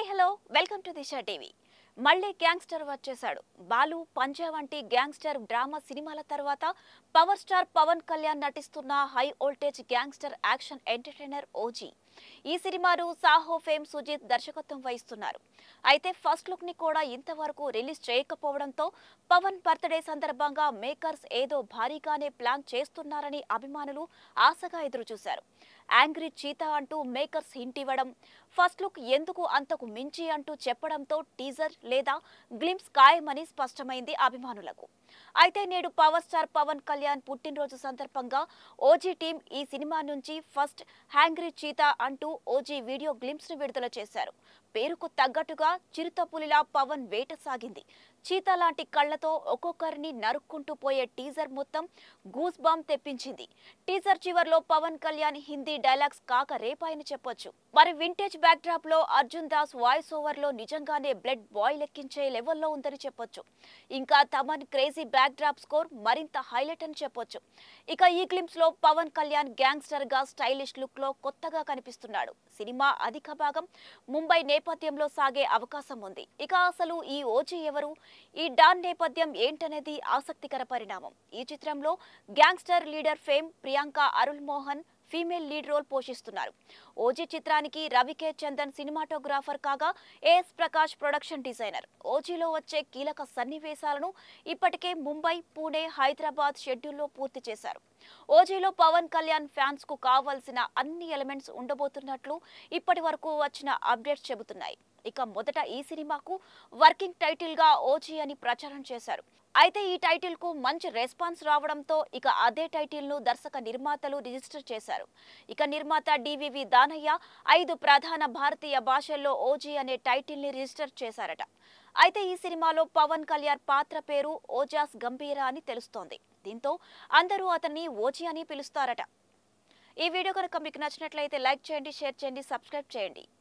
hi hello welcome to Disha TV మళ్ళీ gangster వచ్చేశాడు బాలు పంజా వంటి గ్యాంగ్స్టర్ డ్రామా సినిమాల తర్వాత పవర్ స్టార్ పవన్ కళ్యాణ్ నటిస్తున్న high voltage gangster action entertainer OG ఈ సినిమాను సాహో ఫేమ్ సుజిత్ దర్శకత్వం వహిస్తున్నారు అయితే ఫస్ట్ లుక్ ని కూడా ఇంతవరకు రిలీజ్ చేయకపోవడంతో పవన్ బర్త్డే సందర్భంగా మేకర్స్ ఏదో భారీగానే ప్లాన్ చేస్తున్నారని అభిమానులు ఆశగా ఎదురుచూశారు యాంగ్రీ చీతా అంటూ మేకర్స్ హింటివ్వడం ఫస్ట్ లుక్ ఎందుకు అంతకు మించి అంటూ చెప్పడంతో టీజర్ లేదా గ్లిమ్స్ ఖాయమని స్పష్టమైంది అభిమానులకు అయితే నేడు పవర్ స్టార్ పవన్ కళ్యాణ్ పుట్టినరోజు సందర్భంగా ఓజీ టీం ఈ సినిమా నుంచి ఫస్ట్ హ్యాంగ్రీ చీతా అంటూ ఓజీ వీడియో గ్లిమ్స్ ను విడుదల చేశారు పేరుకు తగ్గట్టుగా చిరుతపులిలా పవన్ వేట సాగింది చీత లాంటి కళ్లతో ఒక్కొక్కరిని నరుక్కుంటూ పోయే టీజర్ మొత్తం గూస్ బాంబ్ తెప్పించింది టీజర్ చివర్లో పవన్ కళ్యాణ్ హిందీ డైలాగ్స్ కాక రేపాయని చెప్పొచ్చు మరి వింటేజ్ బ్యాక్డ్రాప్ లో అర్జున్ దాస్ వాయిస్ ఓవర్ లో నిజంగానే బ్లడ్ బాయ్ లెక్కించే లెవెల్లో ఉందని చెప్పొచ్చు ఇంకా తమన్ క్రేజీ బ్యాక్డ్రాప్ స్కోర్ మరింత హైలైట్ అని చెప్పొచ్చు ఇక ఈ క్లిమ్స్ లో పవన్ కళ్యాణ్ గ్యాంగ్స్టర్ గా స్టైలిష్ లుక్ లో కొత్తగా కనిపిస్తున్నాడు సినిమా అధిక భాగం ముంబై నేపథ్యంలో సాగే అవకాశం ఉంది ఇక అసలు ఈ ఓజీ ఎవరు ఈ డాన్ నేపథ్యం ఏంటనేది ఆసక్తికర పరిణామం ఈ చిత్రంలో gangster leader fame Priyanka Arul Mohan female lead role పోషిస్తున్నారు ఓజీ చిత్రానికి రవికే చందన్ సినిమాటోగ్రాఫర్ కాగా ఏఎస్ ప్రకాష్ ప్రొడక్షన్ డిజైనర్ ఓజీలో వచ్చే కీలక సన్నివేశాలను ఇప్పటికే ముంబై పూణే హైదరాబాద్ షెడ్యూల్లో పూర్తి చేశారు ఓజీలో పవన్ కళ్యాణ్ ఫ్యాన్స్ కు కావలసిన అన్ని ఎలిమెంట్స్ ఉండబోతున్నట్లు ఇప్పటి వరకు వచ్చిన అప్డేట్స్ చెబుతున్నాయి ఇక మొదట ఈ సినిమాకు వర్కింగ్ టైటిల్ గా ఓజీ అని ప్రచారం చేశారు అయితే ఈ టైటిల్ కు మంచి రెస్పాన్స్ రావడంతో ఇక అదే టైటిల్ ను దర్శక నిర్మాతలు రిజిస్టర్ చేశారు ఇక నిర్మాత డివివి దానయ్య ఐదు ప్రధాన భారతీయ భాషల్లో ఓజీ అనే టైటిల్ ని రిజిస్టర్ చేశారట అయితే ఈ సినిమాలో పవన్ కళ్యాణ్ పాత్ర పేరు ఓజాస్ గంభీరా అని తెలుస్తోంది దీంతో అందరూ అతన్ని ఓజీ అని పిలుస్తారట ఈ వీడియో కనుక మీకు నచ్చినట్లయితే లైక్ చేయండి షేర్ చేయండి సబ్స్క్రైబ్ చేయండి